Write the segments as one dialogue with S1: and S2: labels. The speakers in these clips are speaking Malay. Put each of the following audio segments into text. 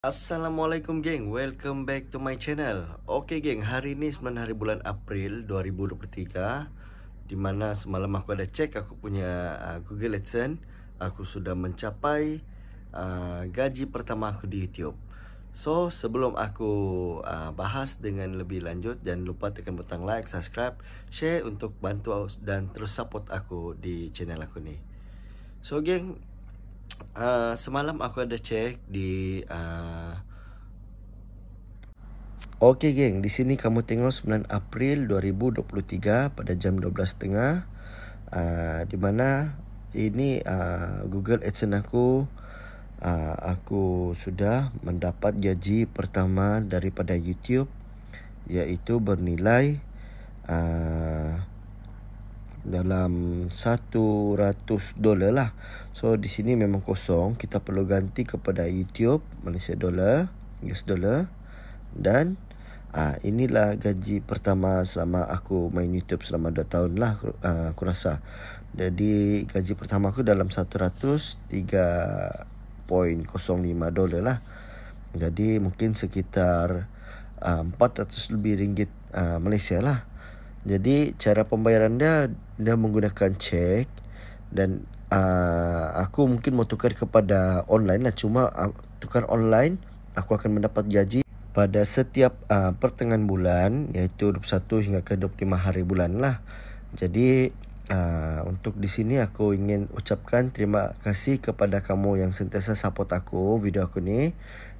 S1: Assalamualaikum geng, welcome back to my channel Ok geng, hari ni sebenarnya hari bulan April 2023 Di mana semalam aku ada cek aku punya uh, Google AdSense Aku sudah mencapai uh, gaji pertama aku di YouTube So, sebelum aku uh, bahas dengan lebih lanjut Jangan lupa tekan butang like, subscribe, share untuk bantu dan terus support aku di channel aku ni So geng, Uh, semalam aku ada cek di uh... Okay geng, di sini kamu tengok 9 April 2023 pada jam 12.30 uh, Di mana ini uh, Google AdSense aku uh, Aku sudah mendapat gaji pertama daripada YouTube Iaitu bernilai uh, dalam 100 dolar lah. So di sini memang kosong, kita perlu ganti kepada YouTube Malaysia dolar, US dolar dan ah inilah gaji pertama selama aku main YouTube selama 2 tahun lah ah, aku rasa. Jadi gaji pertama aku dalam 103.05 dolar lah. Jadi mungkin sekitar uh, ah, 400 lebih ringgit ah, Malaysia lah. Jadi cara pembayaran dia dia menggunakan cek dan uh, aku mungkin mau tukar kepada online lah cuma uh, tukar online aku akan mendapat gaji pada setiap uh, pertengahan bulan iaitu 21 hingga ke 25 hari bulan lah. Jadi uh, untuk di sini aku ingin ucapkan terima kasih kepada kamu yang sentiasa support aku video aku ni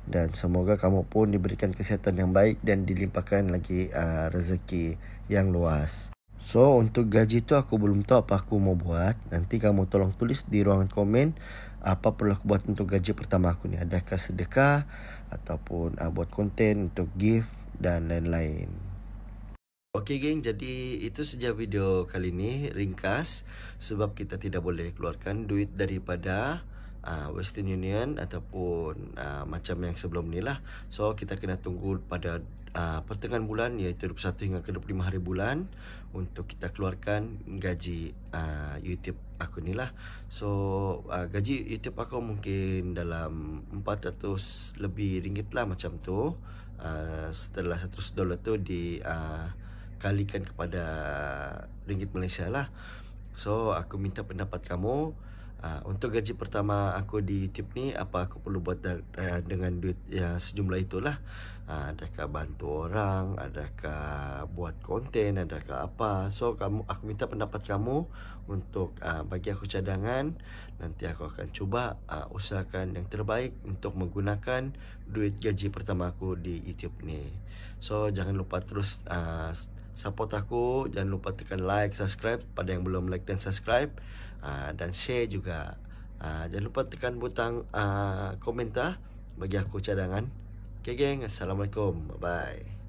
S1: dan semoga kamu pun diberikan kesihatan yang baik dan dilimpahkan lagi uh, rezeki yang luas. So untuk gaji tu aku belum tahu apa aku mau buat. Nanti kamu tolong tulis di ruangan komen apa perlu aku buat untuk gaji pertama aku ni. Adakah sedekah ataupun uh, buat konten untuk gift dan lain-lain. Okey geng, jadi itu saja video kali ini ringkas sebab kita tidak boleh keluarkan duit daripada uh, Western Union ataupun uh, macam yang sebelum ni lah. So kita kena tunggu pada uh, pertengahan bulan iaitu 21 hingga ke 25 hari bulan untuk kita keluarkan gaji uh, YouTube aku ni lah. So uh, gaji YouTube aku mungkin dalam 400 lebih ringgit lah macam tu. Uh, setelah 100 dolar tu di uh, kalikan kepada ringgit Malaysia lah. So aku minta pendapat kamu Uh, untuk gaji pertama aku di YouTube ni apa aku perlu buat da- uh, dengan duit ya sejumlah itulah. Uh, adakah bantu orang, adakah buat konten, adakah apa. So kamu aku minta pendapat kamu untuk uh, bagi aku cadangan nanti aku akan cuba uh, usahakan yang terbaik untuk menggunakan duit gaji pertama aku di YouTube ni. So jangan lupa terus uh, support aku jangan lupa tekan like subscribe pada yang belum like dan subscribe uh, dan share juga uh, jangan lupa tekan butang uh, komentar bagi aku cadangan okay geng assalamualaikum bye